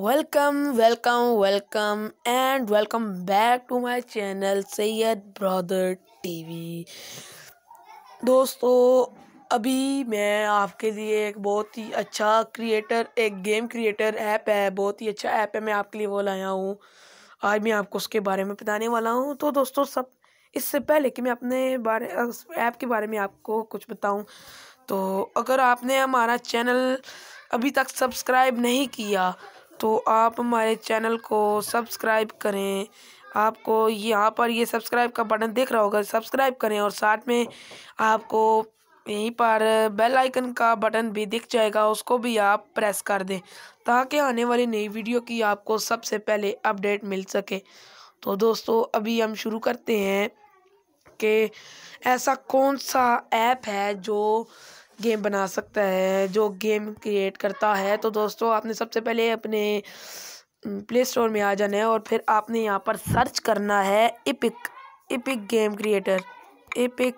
welcome welcome welcome and welcome back to my channel Syed brother TV दोस्तों अभी मैं आपके लिए एक बहुत ही अच्छा क्रिएटर एक गेम क्रिएटर ऐप है बहुत ही अच्छा ऐप है मैं आपके लिए वो लाया हूँ आज मैं आपको उसके बारे में बताने वाला हूँ तो दोस्तों सब इससे पहले कि मैं अपने बारे ऐप के बारे में आपको कुछ बताऊँ तो अगर आपने हमारा चैनल अभी तक सब्सक्राइब नहीं किया तो आप हमारे चैनल को सब्सक्राइब करें आपको यहाँ पर ये सब्सक्राइब का बटन दिख रहा होगा सब्सक्राइब करें और साथ में आपको यहीं पर बेल आइकन का बटन भी दिख जाएगा उसको भी आप प्रेस कर दें ताकि आने वाली नई वीडियो की आपको सबसे पहले अपडेट मिल सके तो दोस्तों अभी हम शुरू करते हैं कि ऐसा कौन सा ऐप है जो गेम बना सकता है जो गेम क्रिएट करता है तो दोस्तों आपने सबसे पहले अपने प्ले स्टोर में आ जाना है और फिर आपने यहाँ पर सर्च करना है epic epic game creator epic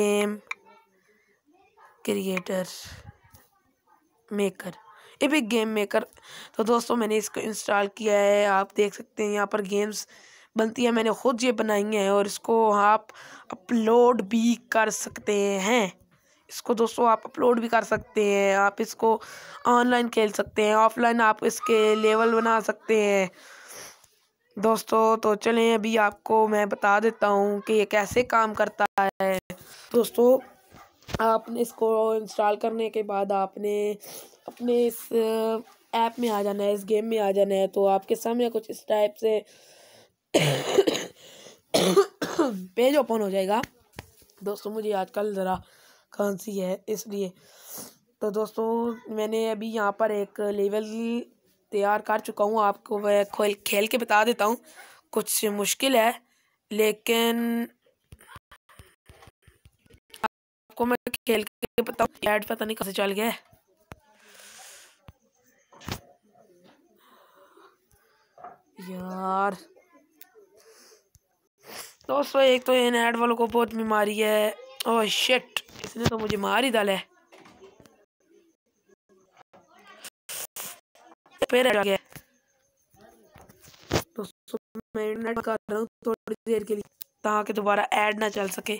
game creator maker epic game maker तो दोस्तों मैंने इसको इंस्टॉल किया है आप देख सकते हैं यहाँ पर गेम्स बनती है मैंने खुद ये बनाई है और इसको आप अपलोड भी कर सकते हैं इसको दोस्तों आप अपलोड भी कर सकते हैं आप इसको ऑनलाइन खेल सकते हैं ऑफलाइन आप इसके लेवल बना सकते हैं दोस्तों तो चलें अभी आपको मैं बता देता हूँ कि ये कैसे काम करता है दोस्तों आपने इसको इंस्टॉल करने के बाद आपने अपने इस ऐप में आ जाना है इस गेम में आ जाना है तो आपके सामने कुछ इस टाइप से पेज ओपन हो जाएगा दोस्तों मुझे आजकल ज़रा खांसी है इसलिए तो दोस्तों मैंने अभी यहाँ पर एक लेवल तैयार कर चुका हूँ आपको मैं खेल खेल के बता देता हूँ कुछ मुश्किल है लेकिन आपको मैं खेल के बताऊँ एड पता नहीं कैसे चल गया यार दोस्तों एक तो इन ऐड वालों को बहुत बीमारी है ओह शिट इसने तो मुझे मार ही डाला है फिर आ गया दोस्तों मैं इंटरनेट कर रहा हूँ थोड़ी देर के लिए ताकि दोबारा ऐड ना चल सके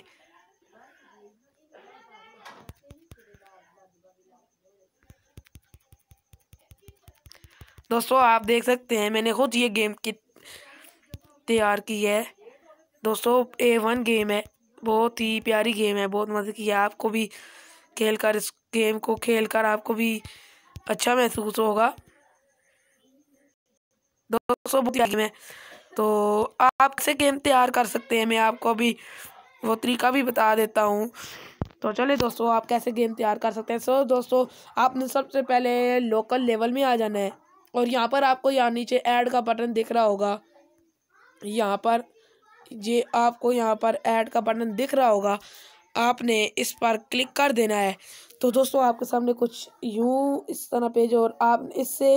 दोस्तों आप देख सकते हैं मैंने खुद ये गेम की तैयार की है दोस्तों ए वन गेम है बहुत ही प्यारी गेम है बहुत मज़े की है आपको भी खेल कर इस गेम को खेल कर आपको भी अच्छा महसूस होगा दोस्तों बहुत ही गेम है तो आप कैसे गेम तैयार कर सकते हैं मैं आपको अभी वो तरीका भी बता देता हूँ तो चलिए दोस्तों आप कैसे गेम तैयार कर सकते हैं सो दोस्तों आपने सबसे पहले लोकल लेवल में आ जाना है और यहाँ पर आपको यहाँ नीचे ऐड का बटन दिख रहा होगा यहाँ पर ये आपको यहाँ पर ऐड का बटन दिख रहा होगा आपने इस पर क्लिक कर देना है तो दोस्तों आपके सामने कुछ यूँ इस तरह पेज और आप इससे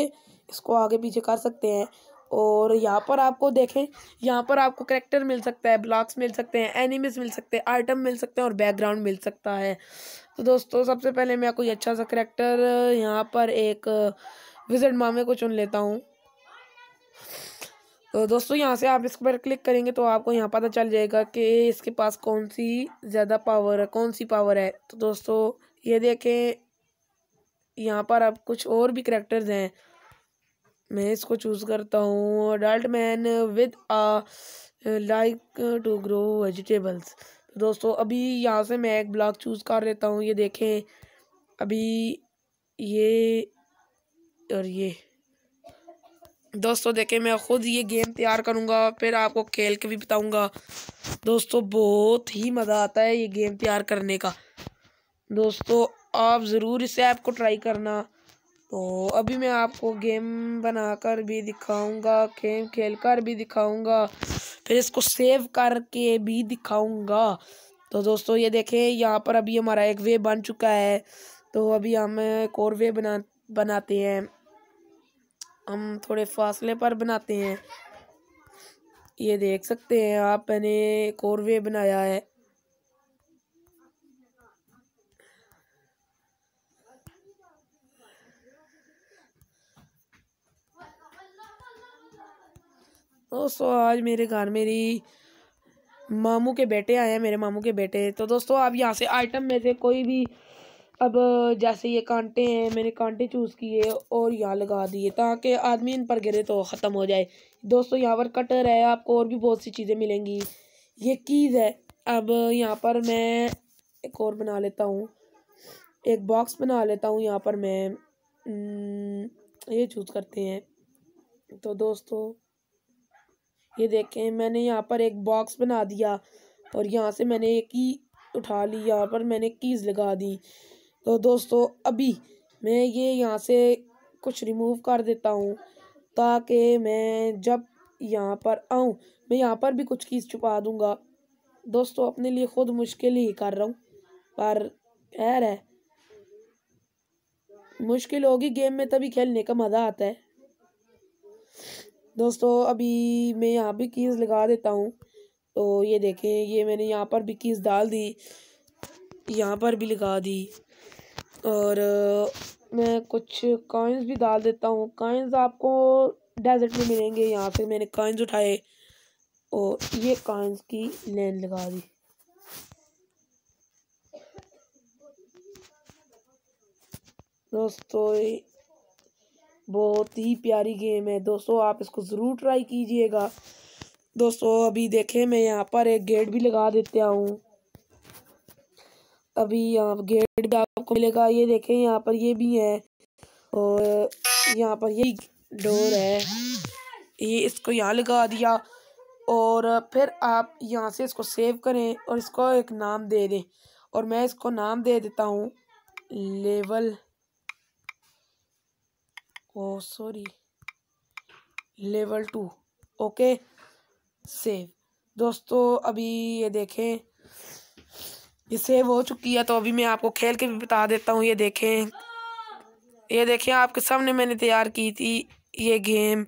इसको आगे पीछे कर सकते हैं और यहाँ पर आपको देखें यहाँ पर आपको करेक्टर मिल सकता है ब्लॉक्स मिल सकते हैं एनिमल्स मिल सकते हैं आइटम मिल सकते हैं और बैकग्राउंड मिल सकता है तो दोस्तों सबसे पहले मैं कोई अच्छा सा करेक्टर यहाँ पर एक विजिट मामे को चुन लेता हूँ तो दोस्तों यहाँ से आप इस पर क्लिक करेंगे तो आपको यहाँ पता चल जाएगा कि इसके पास कौन सी ज़्यादा पावर है कौन सी पावर है तो दोस्तों ये देखें यहाँ पर अब कुछ और भी करेक्टर्स हैं मैं इसको चूज़ करता हूँ adult man with a like to grow vegetables दोस्तों अभी यहाँ से मैं एक ब्लॉक चूज़ कर लेता हूँ ये देखें अभी ये और ये दोस्तों देखें मैं ख़ुद ये गेम तैयार करूँगा फिर आपको खेल के भी बताऊँगा दोस्तों बहुत ही मज़ा आता है ये गेम तैयार करने का दोस्तों आप ज़रूर इसे ऐप को ट्राई करना तो अभी मैं आपको गेम बनाकर भी दिखाऊंगा गेम खेल कर भी दिखाऊंगा फिर इसको सेव करके भी दिखाऊंगा तो दोस्तों ये देखें यहाँ पर अभी हमारा एक वे बन चुका है तो अभी हम एक और वे बना बनाते हैं हम थोड़े फासले पर बनाते हैं ये देख सकते हैं आप मैंने कोरवे बनाया है दोस्तों आज मेरे घर मेरी मामू के बेटे आए हैं मेरे मामू के बेटे तो दोस्तों आप यहाँ से आइटम में से कोई भी अब जैसे ये कांटे हैं मैंने कांटे चूज़ किए और यहाँ लगा दिए ताकि आदमी इन पर गिरे तो ख़त्म हो जाए दोस्तों यहाँ पर कटर है आपको और भी बहुत सी चीज़ें मिलेंगी ये कीज़ है अब यहाँ पर मैं एक और बना लेता हूँ एक बॉक्स बना लेता हूँ यहाँ पर मैं हम्म, ये चूज़ करते हैं तो दोस्तों ये देखें मैंने यहाँ पर एक बॉक्स बना दिया और यहाँ से मैंने एक ही उठा ली यहाँ पर मैंने कीज़ लगा दी तो दोस्तों अभी मैं ये यहाँ से कुछ रिमूव कर देता हूँ ताकि मैं जब यहाँ पर आऊँ मैं यहाँ पर भी कुछ चीज़ छुपा दूँगा दोस्तों अपने लिए ख़ुद मुश्किल ही कर रहा हूँ पर खैर है मुश्किल होगी गेम में तभी खेलने का मज़ा आता है दोस्तों अभी मैं यहाँ भी कीज़ लगा देता हूँ तो ये देखें ये मैंने यहाँ पर भी कीज़ डाल दी यहाँ पर भी लगा दी और मैं कुछ कॉइन्स भी डाल देता हूँ कॉइन्स आपको डेजर्ट में मिलेंगे यहाँ पे मैंने कॉइन्स उठाए और ये कॉइन्स की लेन लगा दी दोस्तों बहुत ही प्यारी गेम है दोस्तों आप इसको ज़रूर ट्राई कीजिएगा दोस्तों अभी देखें मैं यहाँ पर एक गेट भी लगा देता हूँ अभी यहाँ गेट भी आपको मिलेगा ये देखें यहाँ पर ये भी है और यहाँ पर ये डोर है ये इसको यहाँ लगा दिया और फिर आप यहाँ से इसको सेव करें और इसको एक नाम दे दें और मैं इसको नाम दे देता हूँ level oh sorry level two okay save दोस्तों अभी ये देखें ये सेव हो चुकी है तो अभी मैं आपको खेल के भी बता देता हूँ ये देखें ये देखें आपके सामने मैंने तैयार की थी ये गेम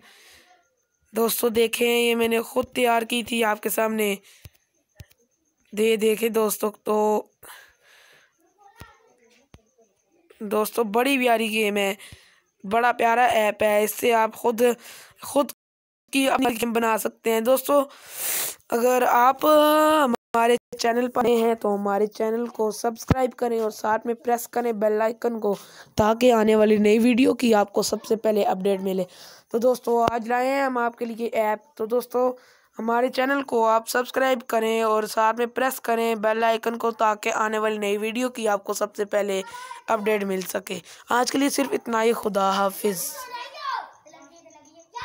दोस्तों देखें ये मैंने खुद तैयार की थी आपके सामने दे देखें दोस्तों तो दोस्तों बड़ी प्यारी गेम है बड़ा प्यारा ऐप है इससे आप खुद खुद की अपनी गेम बना सकते हैं दोस्तों अगर आप हमारे चैनल पर हैं तो हमारे चैनल को सब्सक्राइब करें और साथ में प्रेस करें बेल आइकन को ताकि आने वाली नई वीडियो की आपको सबसे पहले अपडेट मिले तो दोस्तों आज लाए हैं हम आपके लिए ऐप तो दोस्तों हमारे चैनल को आप सब्सक्राइब करें और साथ में प्रेस करें बेल आइकन को ताकि आने वाली नई वीडियो की आपको सबसे पहले अपडेट मिल सके आज के लिए सिर्फ इतना ही खुदा हाफिज़